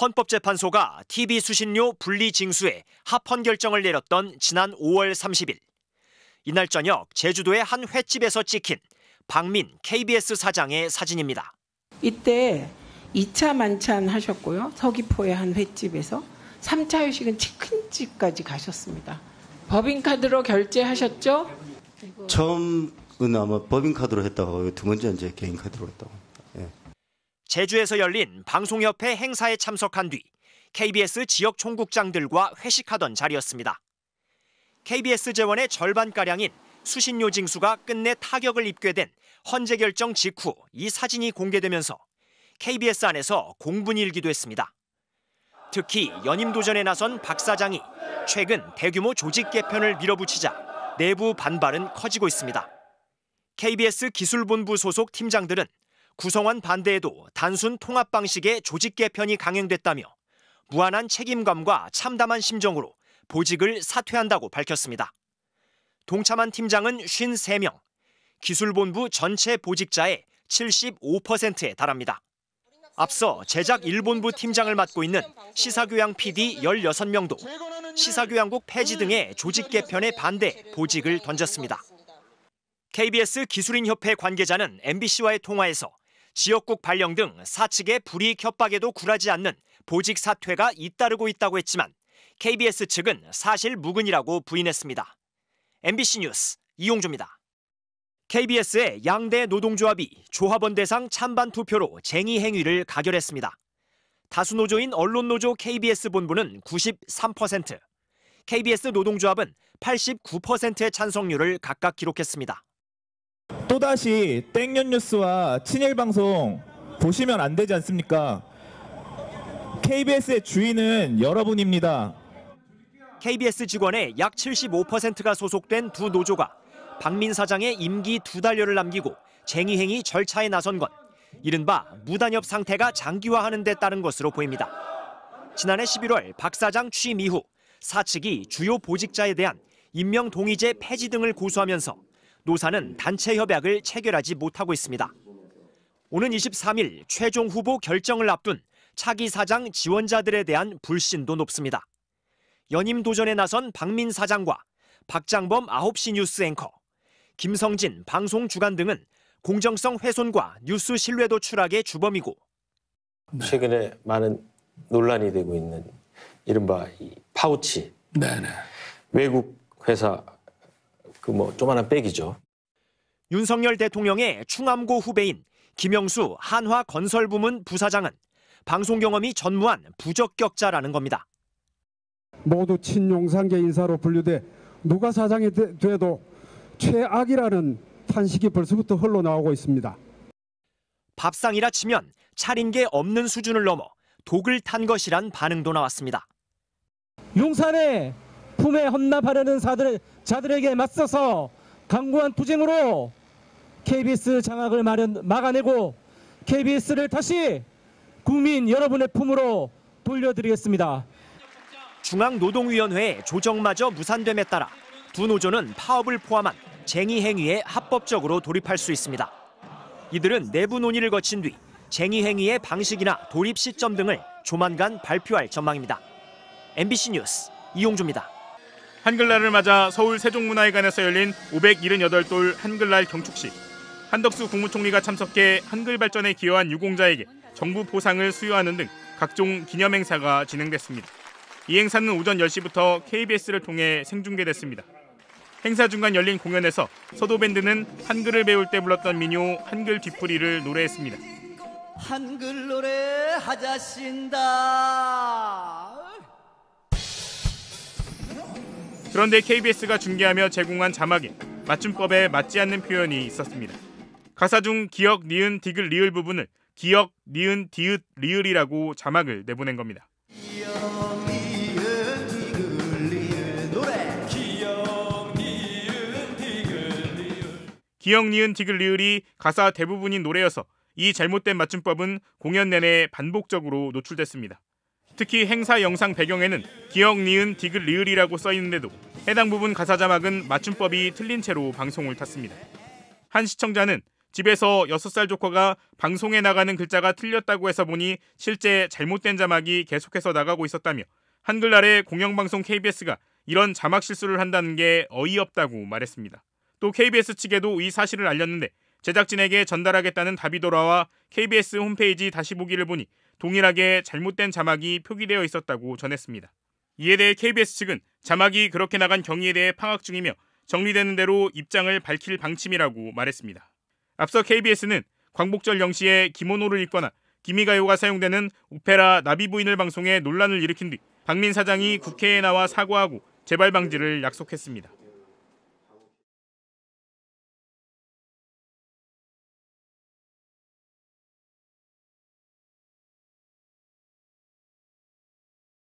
헌법재판소가 TV 수신료 분리 징수에 합헌 결정을 내렸던 지난 5월 30일. 이날 저녁 제주도의 한 횟집에서 찍힌 박민 KBS 사장의 사진입니다. 이때 2차 만찬 하셨고요. 서귀포의 한 횟집에서 3차 회식은 치킨집까지 가셨습니다. 법인카드로 결제하셨죠? 처음은 아마 법인카드로 했다고 두 번째 이제 개인카드로 했다고. 제주에서 열린 방송협회 행사에 참석한 뒤 KBS 지역 총국장들과 회식하던 자리였습니다. KBS 재원의 절반가량인 수신료 징수가 끝내 타격을 입게 된 헌재 결정 직후 이 사진이 공개되면서 KBS 안에서 공분이 일기도 했습니다. 특히 연임 도전에 나선 박 사장이 최근 대규모 조직 개편을 밀어붙이자 내부 반발은 커지고 있습니다. KBS 기술본부 소속 팀장들은 구성원 반대에도 단순 통합 방식의 조직 개편이 강행됐다며 무한한 책임감과 참담한 심정으로 보직을 사퇴한다고 밝혔습니다. 동참한 팀장은 53명, 기술본부 전체 보직자의 75%에 달합니다. 앞서 제작 일본부 팀장을 맡고 있는 시사교양 PD 16명도 시사교양국 폐지 등의 조직 개편에 반대 보직을 던졌습니다. KBS 기술인협회 관계자는 MBC와의 통화에서 지역국 발령 등 사측의 불이익 협박에도 굴하지 않는 보직 사퇴가 잇따르고 있다고 했지만 KBS 측은 사실 무근이라고 부인했습니다. MBC 뉴스 이용주입니다 KBS의 양대 노동조합이 조합원 대상 찬반 투표로 쟁의 행위를 가결했습니다. 다수노조인 언론노조 KBS 본부는 93%, KBS 노동조합은 89%의 찬성률을 각각 기록했습니다. 또다시 땡년 뉴스와 친일 방송 보시면 안 되지 않습니까? KBS의 주인은 여러분입니다. KBS 직원의 약 75%가 소속된 두 노조가 박민 사장의 임기 두 달여를 남기고 쟁의행위 절차에 나선 건 이른바 무단협 상태가 장기화하는 데 따른 것으로 보입니다. 지난해 11월 박 사장 취임 이후 사측이 주요 보직자에 대한 임명 동의제 폐지 등을 고수하면서 노사는 단체 협약을 체결하지 못하고 있습니다. 오는 23일 최종 후보 결정을 앞둔 차기 사장 지원자들에 대한 불신도 높습니다. 연임 도전에 나선 박민 사장과 박장범 9시 뉴스 앵커, 김성진 방송 주간 등은 공정성 훼손과 뉴스 신뢰도 추락의 주범이고 네. 최근에 많은 논란이 되고 있는 이른바 파우치 네네. 네. 외국 회사 그뭐 조만한 백이죠. 윤석열 대통령의 충암고 후배인 김영수 한화 건설 부문 부사장은 방송 경험이 전무한 부적격자라는 겁니다. 모두 친용산계 인사로 분류돼 누가 사장이 되, 돼도 최악이라는 탄식이 벌써부터 흘러나오고 있습니다. 밥상이라 치면 차린 게 없는 수준을 넘어 독을 탄 것이란 반응도 나왔습니다. 용산에 품에 헌납하려는 사들 자들에게 맞서서 강구한 투쟁으로 KBS 장악을 마련, 막아내고 KBS를 다시 국민 여러분의 품으로 돌려드리겠습니다. 중앙노동위원회의 조정마저 무산됨에 따라 두 노조는 파업을 포함한 쟁의 행위에 합법적으로 돌입할 수 있습니다. 이들은 내부 논의를 거친 뒤 쟁의 행위의 방식이나 돌입 시점 등을 조만간 발표할 전망입니다. MBC 뉴스 이용주입니다. 한글날을 맞아 서울 세종문화회관에서 열린 578돌 한글날 경축식. 한덕수 국무총리가 참석해 한글 발전에 기여한 유공자에게 정부 보상을 수여하는 등 각종 기념 행사가 진행됐습니다. 이 행사는 오전 10시부터 KBS를 통해 생중계됐습니다. 행사 중간 열린 공연에서 서도밴드는 한글을 배울 때 불렀던 민요 한글 뒤풀이를 노래했습니다. 한글 노래 하자신다. 그런데 KBS가 중계하며 제공한 자막에 맞춤법에 맞지 않는 표현이 있었습니다. 가사 중 기억, 니은, 디귿, 리을 부분을 기억, 니은, 디귿, 리을이라고 자막을 내보낸 겁니다. 기억, 니은, 디귿, 리을이 가사 대부분인 노래여서 이 잘못된 맞춤법은 공연 내내 반복적으로 노출됐습니다. 특히 행사 영상 배경에는 기억 니은 디귿 리을이라고 써 있는데도 해당 부분 가사 자막은 맞춤법이 틀린 채로 방송을 탔습니다. 한 시청자는 집에서 6살 조커가 방송에 나가는 글자가 틀렸다고 해서 보니 실제 잘못된 자막이 계속해서 나가고 있었다며 한글날에 공영방송 KBS가 이런 자막 실수를 한다는 게 어이없다고 말했습니다. 또 KBS 측에도 이 사실을 알렸는데 제작진에게 전달하겠다는 답이 돌아와 KBS 홈페이지 다시 보기를 보니 동일하게 잘못된 자막이 표기되어 있었다고 전했습니다. 이에 대해 KBS 측은 자막이 그렇게 나간 경위에 대해 파악 중이며 정리되는 대로 입장을 밝힐 방침이라고 말했습니다. 앞서 KBS는 광복절 영시에 김원호를 읽거나 기미가요가 사용되는 오페라 나비부인을 방송해 논란을 일으킨 뒤 박민 사장이 국회에 나와 사과하고 재발 방지를 약속했습니다.